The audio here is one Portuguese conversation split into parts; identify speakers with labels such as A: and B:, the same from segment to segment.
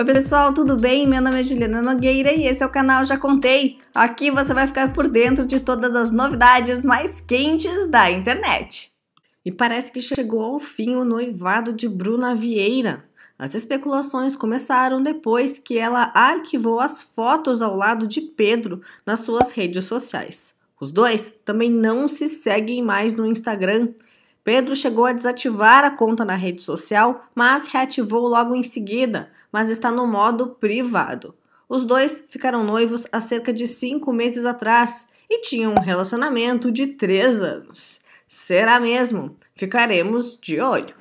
A: Oi, pessoal, tudo bem? Meu nome é Juliana Nogueira e esse é o canal Já Contei. Aqui você vai ficar por dentro de todas as novidades mais quentes da internet. E parece que chegou ao fim o noivado de Bruna Vieira. As especulações começaram depois que ela arquivou as fotos ao lado de Pedro nas suas redes sociais. Os dois também não se seguem mais no Instagram. Pedro chegou a desativar a conta na rede social, mas reativou logo em seguida, mas está no modo privado. Os dois ficaram noivos há cerca de cinco meses atrás e tinham um relacionamento de três anos. Será mesmo? Ficaremos de olho.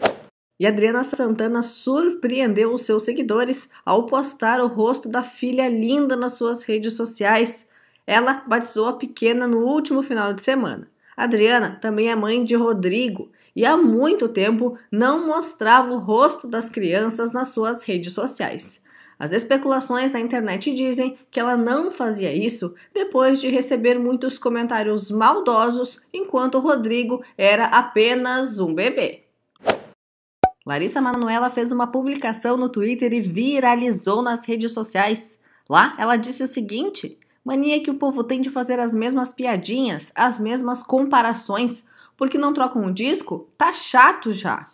A: E Adriana Santana surpreendeu os seus seguidores ao postar o rosto da filha linda nas suas redes sociais. Ela batizou a pequena no último final de semana. Adriana também é mãe de Rodrigo e há muito tempo não mostrava o rosto das crianças nas suas redes sociais. As especulações na internet dizem que ela não fazia isso depois de receber muitos comentários maldosos enquanto Rodrigo era apenas um bebê. Larissa Manoela fez uma publicação no Twitter e viralizou nas redes sociais. Lá, ela disse o seguinte: Mania que o povo tem de fazer as mesmas piadinhas, as mesmas comparações, porque não trocam um disco? Tá chato já.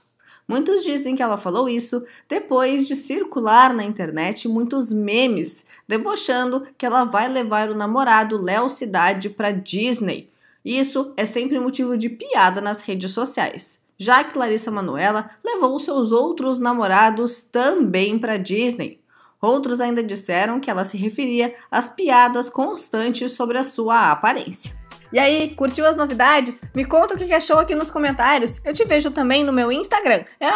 A: Muitos dizem que ela falou isso depois de circular na internet muitos memes debochando que ela vai levar o namorado Léo Cidade para Disney. Isso é sempre motivo de piada nas redes sociais. Já que Larissa Manuela levou seus outros namorados também para Disney. Outros ainda disseram que ela se referia às piadas constantes sobre a sua aparência. E aí, curtiu as novidades? Me conta o que achou aqui nos comentários. Eu te vejo também no meu Instagram, é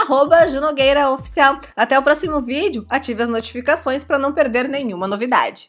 A: @junogueiraoficial. Até o próximo vídeo, ative as notificações para não perder nenhuma novidade.